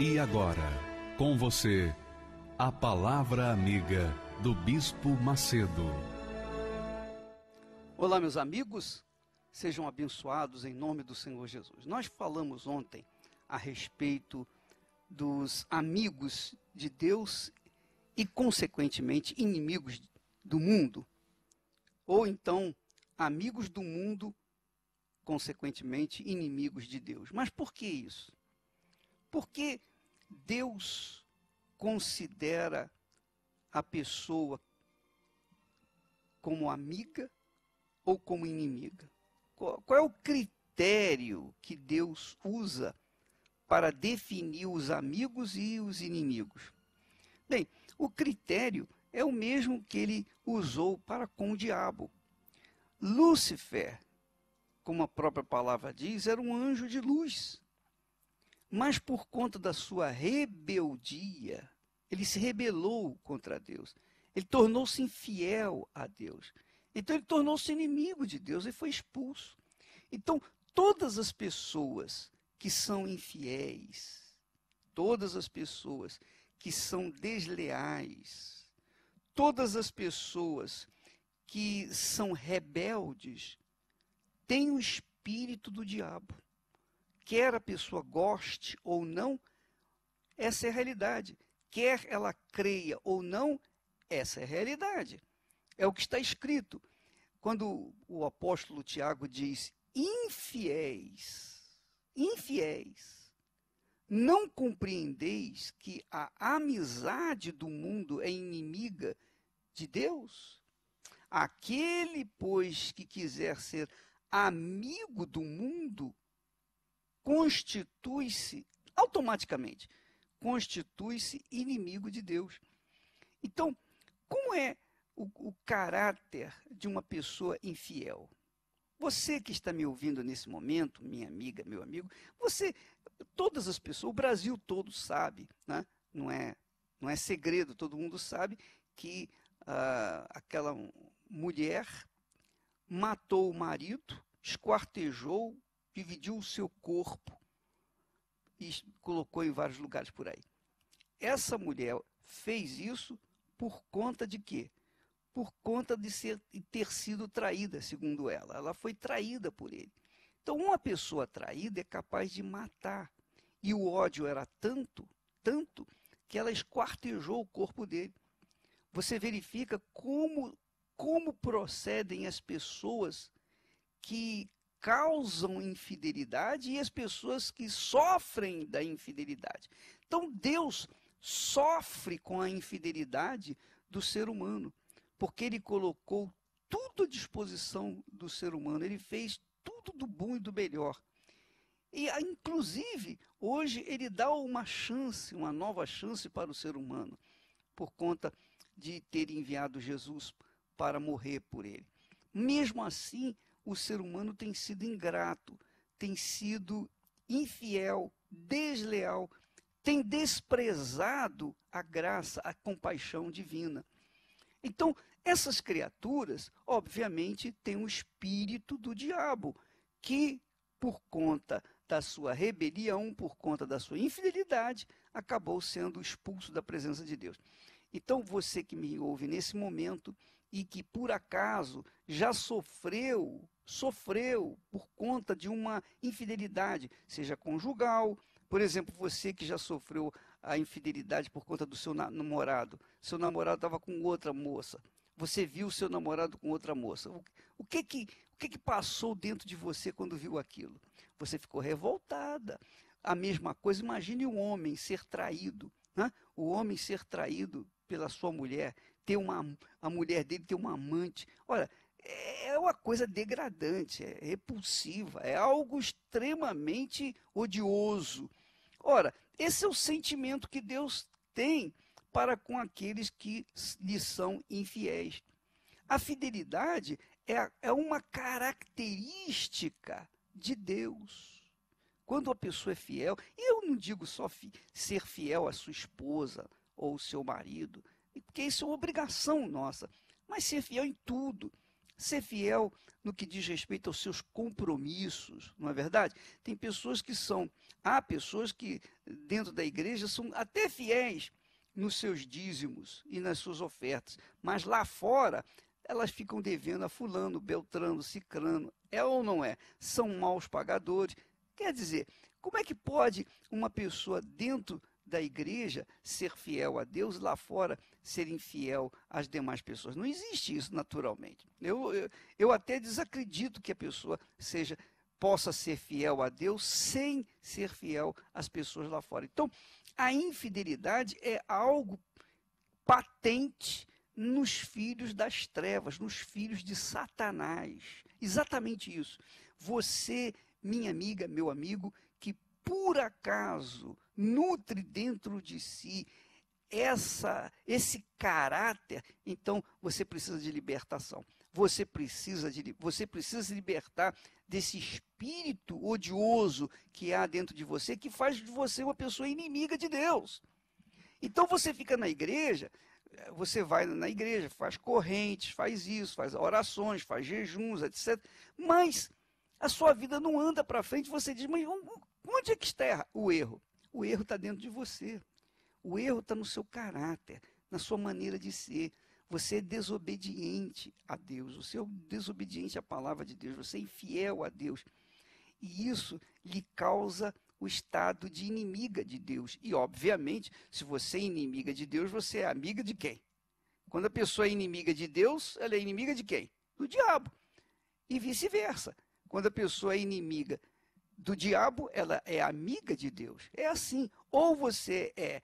E agora, com você, a Palavra Amiga do Bispo Macedo. Olá, meus amigos, sejam abençoados em nome do Senhor Jesus. Nós falamos ontem a respeito dos amigos de Deus e, consequentemente, inimigos do mundo, ou então amigos do mundo, consequentemente, inimigos de Deus. Mas por que isso? Porque Deus considera a pessoa como amiga ou como inimiga? Qual, qual é o critério que Deus usa para definir os amigos e os inimigos? Bem, o critério é o mesmo que ele usou para com o diabo. Lúcifer, como a própria palavra diz, era um anjo de luz mas por conta da sua rebeldia, ele se rebelou contra Deus. Ele tornou-se infiel a Deus. Então ele tornou-se inimigo de Deus e foi expulso. Então, todas as pessoas que são infiéis, todas as pessoas que são desleais, todas as pessoas que são rebeldes, têm o espírito do diabo quer a pessoa goste ou não, essa é a realidade. Quer ela creia ou não, essa é a realidade. É o que está escrito. Quando o apóstolo Tiago diz infiéis, infiéis, não compreendeis que a amizade do mundo é inimiga de Deus? Aquele, pois, que quiser ser amigo do mundo, constitui-se, automaticamente, constitui-se inimigo de Deus. Então, como é o, o caráter de uma pessoa infiel? Você que está me ouvindo nesse momento, minha amiga, meu amigo, você, todas as pessoas, o Brasil todo sabe, né? não, é, não é segredo, todo mundo sabe que ah, aquela mulher matou o marido, esquartejou, dividiu o seu corpo e colocou em vários lugares por aí. Essa mulher fez isso por conta de quê? Por conta de ser, ter sido traída, segundo ela. Ela foi traída por ele. Então, uma pessoa traída é capaz de matar. E o ódio era tanto, tanto, que ela esquartejou o corpo dele. Você verifica como, como procedem as pessoas que causam infidelidade e as pessoas que sofrem da infidelidade. Então Deus sofre com a infidelidade do ser humano, porque ele colocou tudo à disposição do ser humano, ele fez tudo do bom e do melhor. E, ah, inclusive, hoje ele dá uma chance, uma nova chance para o ser humano, por conta de ter enviado Jesus para morrer por ele. Mesmo assim, o ser humano tem sido ingrato, tem sido infiel, desleal, tem desprezado a graça, a compaixão divina. Então, essas criaturas, obviamente, têm o espírito do diabo, que, por conta da sua rebelião, por conta da sua infidelidade, acabou sendo expulso da presença de Deus. Então, você que me ouve nesse momento e que por acaso já sofreu sofreu por conta de uma infidelidade, seja conjugal, por exemplo, você que já sofreu a infidelidade por conta do seu namorado, seu namorado estava com outra moça, você viu seu namorado com outra moça. O que que, o que que passou dentro de você quando viu aquilo? Você ficou revoltada. A mesma coisa, imagine um homem ser traído, né? o homem ser traído pela sua mulher, ter uma a mulher dele ter uma amante. Olha, uma coisa degradante, é repulsiva, é algo extremamente odioso. Ora, esse é o sentimento que Deus tem para com aqueles que lhe são infiéis. A fidelidade é, é uma característica de Deus. Quando a pessoa é fiel, e eu não digo só fi, ser fiel à sua esposa ou ao seu marido, porque isso é uma obrigação nossa, mas ser fiel em tudo ser fiel no que diz respeito aos seus compromissos, não é verdade? Tem pessoas que são, há pessoas que dentro da igreja são até fiéis nos seus dízimos e nas suas ofertas, mas lá fora elas ficam devendo a fulano, beltrano, cicrano. É ou não é? São maus pagadores. Quer dizer, como é que pode uma pessoa dentro da igreja ser fiel a Deus, lá fora ser infiel às demais pessoas. Não existe isso naturalmente. Eu, eu, eu até desacredito que a pessoa seja possa ser fiel a Deus sem ser fiel às pessoas lá fora. Então, a infidelidade é algo patente nos filhos das trevas, nos filhos de Satanás. Exatamente isso. Você, minha amiga, meu amigo, que por acaso nutre dentro de si essa esse caráter, então você precisa de libertação. Você precisa de você precisa se libertar desse espírito odioso que há dentro de você que faz de você uma pessoa inimiga de Deus. Então você fica na igreja, você vai na igreja, faz correntes, faz isso, faz orações, faz jejuns, etc. Mas a sua vida não anda para frente, você diz, mas Onde é que está o erro? O erro está dentro de você. O erro está no seu caráter, na sua maneira de ser. Você é desobediente a Deus, você é desobediente à palavra de Deus, você é infiel a Deus. E isso lhe causa o estado de inimiga de Deus. E, obviamente, se você é inimiga de Deus, você é amiga de quem? Quando a pessoa é inimiga de Deus, ela é inimiga de quem? Do diabo. E vice-versa. Quando a pessoa é inimiga do diabo, ela é amiga de Deus. É assim, ou você é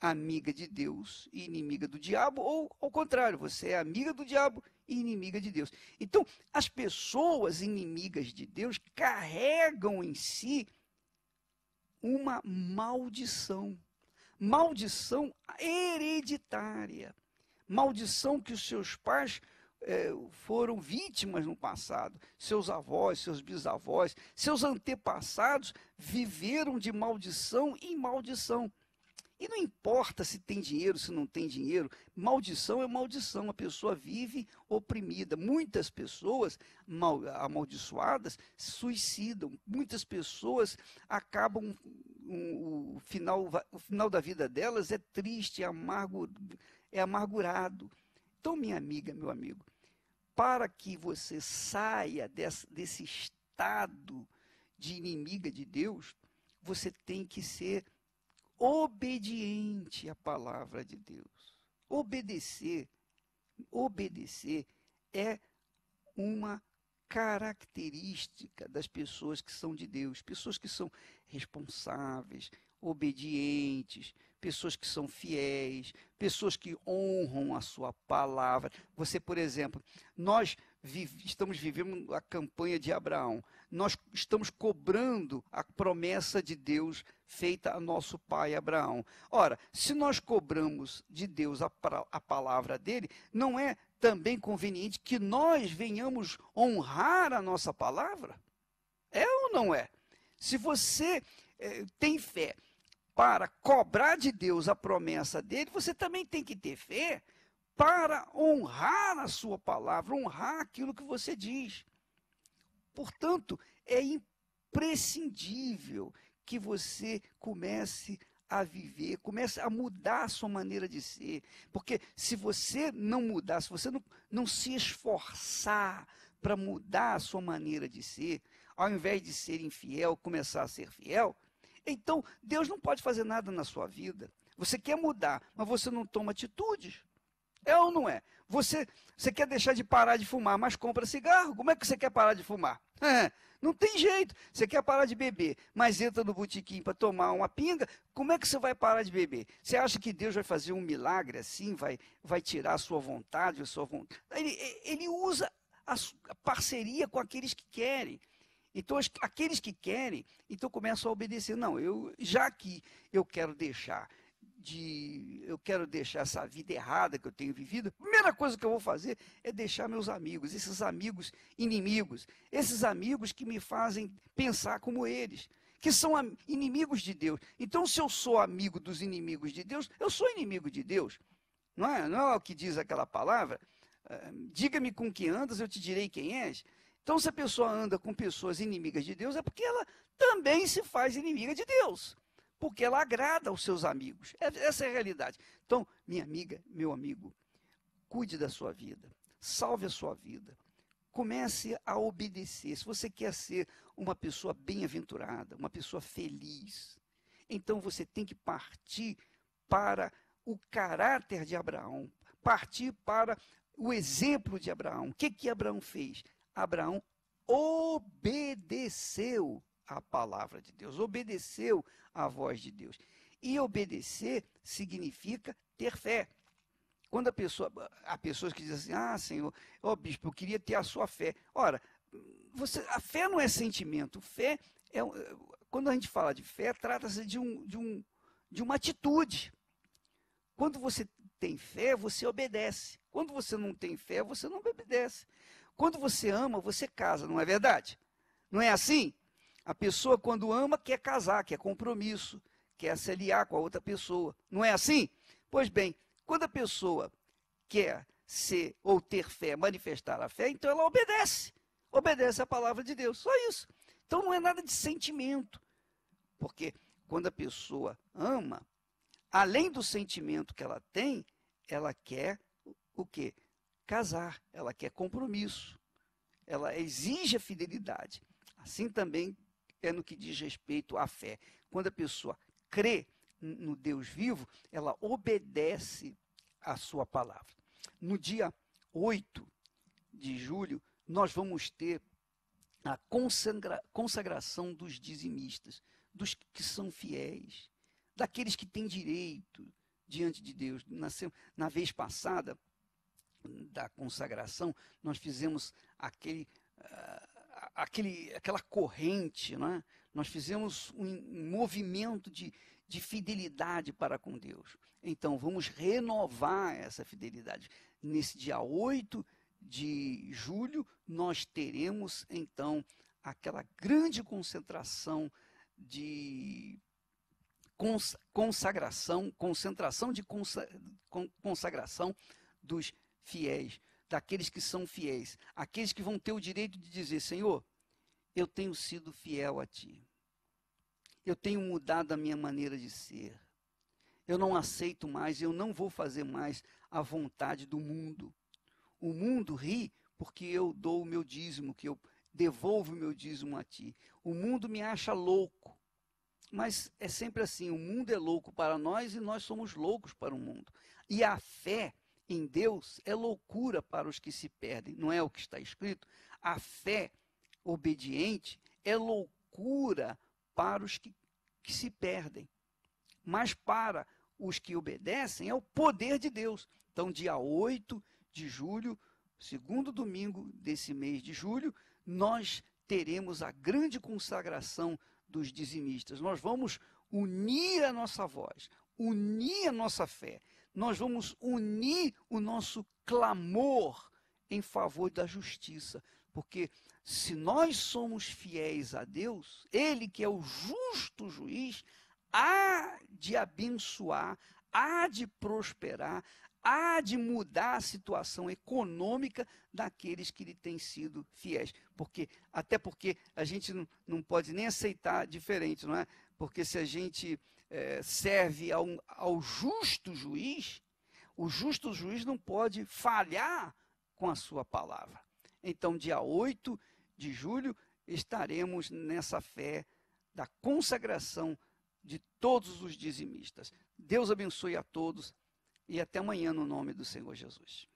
amiga de Deus e inimiga do diabo, ou ao contrário, você é amiga do diabo e inimiga de Deus. Então, as pessoas inimigas de Deus carregam em si uma maldição, maldição hereditária, maldição que os seus pais é, foram vítimas no passado. Seus avós, seus bisavós, seus antepassados viveram de maldição em maldição. E não importa se tem dinheiro, se não tem dinheiro, maldição é maldição. A pessoa vive oprimida. Muitas pessoas mal, amaldiçoadas suicidam. Muitas pessoas acabam. Um, o, final, o final da vida delas é triste, é, amargo, é amargurado. Então, minha amiga, meu amigo, para que você saia desse, desse estado de inimiga de Deus, você tem que ser obediente à palavra de Deus. Obedecer, obedecer é uma característica das pessoas que são de Deus, pessoas que são responsáveis, obedientes, pessoas que são fiéis, pessoas que honram a sua palavra. Você, por exemplo, nós vive, estamos vivendo a campanha de Abraão. Nós estamos cobrando a promessa de Deus feita a nosso pai Abraão. Ora, se nós cobramos de Deus a, a palavra dele, não é também conveniente que nós venhamos honrar a nossa palavra? É ou não é? Se você eh, tem fé para cobrar de Deus a promessa dele, você também tem que ter fé para honrar a sua palavra, honrar aquilo que você diz. Portanto, é imprescindível que você comece a viver, comece a mudar a sua maneira de ser. Porque se você não mudar, se você não, não se esforçar para mudar a sua maneira de ser, ao invés de ser infiel, começar a ser fiel, então, Deus não pode fazer nada na sua vida. Você quer mudar, mas você não toma atitudes. É ou não é? Você, você quer deixar de parar de fumar, mas compra cigarro. Como é que você quer parar de fumar? É, não tem jeito. Você quer parar de beber, mas entra no botequim para tomar uma pinga. Como é que você vai parar de beber? Você acha que Deus vai fazer um milagre assim? Vai, vai tirar a sua vontade, a sua vontade? Ele, ele usa a, a parceria com aqueles que querem. Então, aqueles que querem, então começam a obedecer. Não, eu já que eu quero deixar de eu quero deixar essa vida errada que eu tenho vivido, a primeira coisa que eu vou fazer é deixar meus amigos, esses amigos inimigos, esses amigos que me fazem pensar como eles, que são inimigos de Deus. Então, se eu sou amigo dos inimigos de Deus, eu sou inimigo de Deus. Não é, não é o que diz aquela palavra? Ah, diga-me com quem andas, eu te direi quem és. Então, se a pessoa anda com pessoas inimigas de Deus, é porque ela também se faz inimiga de Deus. Porque ela agrada aos seus amigos. É, essa é a realidade. Então, minha amiga, meu amigo, cuide da sua vida. Salve a sua vida. Comece a obedecer. Se você quer ser uma pessoa bem-aventurada, uma pessoa feliz, então você tem que partir para o caráter de Abraão, partir para o exemplo de Abraão. O que, que Abraão fez? Abraão obedeceu à palavra de Deus, obedeceu à voz de Deus. E obedecer significa ter fé. Quando a pessoa, há pessoas que dizem assim, ah, Senhor, ó oh, bispo, eu queria ter a sua fé. Ora, você, a fé não é sentimento, fé é. Quando a gente fala de fé, trata-se de, um, de, um, de uma atitude. Quando você tem fé, você obedece. Quando você não tem fé, você não obedece. Quando você ama, você casa, não é verdade? Não é assim? A pessoa, quando ama, quer casar, quer compromisso, quer se aliar com a outra pessoa. Não é assim? Pois bem, quando a pessoa quer ser ou ter fé, manifestar a fé, então ela obedece. Obedece à palavra de Deus. Só isso. Então não é nada de sentimento. Porque quando a pessoa ama, além do sentimento que ela tem, ela quer o quê? casar, ela quer compromisso, ela exige a fidelidade. Assim também é no que diz respeito à fé. Quando a pessoa crê no Deus vivo, ela obedece à sua palavra. No dia 8 de julho, nós vamos ter a consagra consagração dos dizimistas, dos que são fiéis, daqueles que têm direito diante de Deus. Na, na vez passada, da consagração, nós fizemos aquele, uh, aquele, aquela corrente, né? nós fizemos um movimento de, de fidelidade para com Deus. Então, vamos renovar essa fidelidade. Nesse dia 8 de julho, nós teremos, então, aquela grande concentração de consagração, concentração de consagração dos fiéis, daqueles que são fiéis, aqueles que vão ter o direito de dizer: Senhor, eu tenho sido fiel a Ti. Eu tenho mudado a minha maneira de ser. Eu não aceito mais, eu não vou fazer mais a vontade do mundo. O mundo ri porque eu dou o meu dízimo, que eu devolvo o meu dízimo a ti. O mundo me acha louco. Mas é sempre assim: o mundo é louco para nós e nós somos loucos para o mundo. E a fé em Deus é loucura para os que se perdem, não é o que está escrito? A fé obediente é loucura para os que, que se perdem, mas para os que obedecem é o poder de Deus. Então, dia 8 de julho, segundo domingo desse mês de julho, nós teremos a grande consagração dos dizimistas. Nós vamos unir a nossa voz, unir a nossa fé nós vamos unir o nosso clamor em favor da justiça. Porque se nós somos fiéis a Deus, Ele que é o justo juiz, há de abençoar, há de prosperar, há de mudar a situação econômica daqueles que lhe têm sido fiéis. Porque, até porque a gente não, não pode nem aceitar diferente, não é? porque se a gente é, serve ao, ao justo juiz, o justo juiz não pode falhar com a sua palavra. Então, dia 8 de julho, estaremos nessa fé da consagração de todos os dizimistas. Deus abençoe a todos e até amanhã, no nome do Senhor Jesus.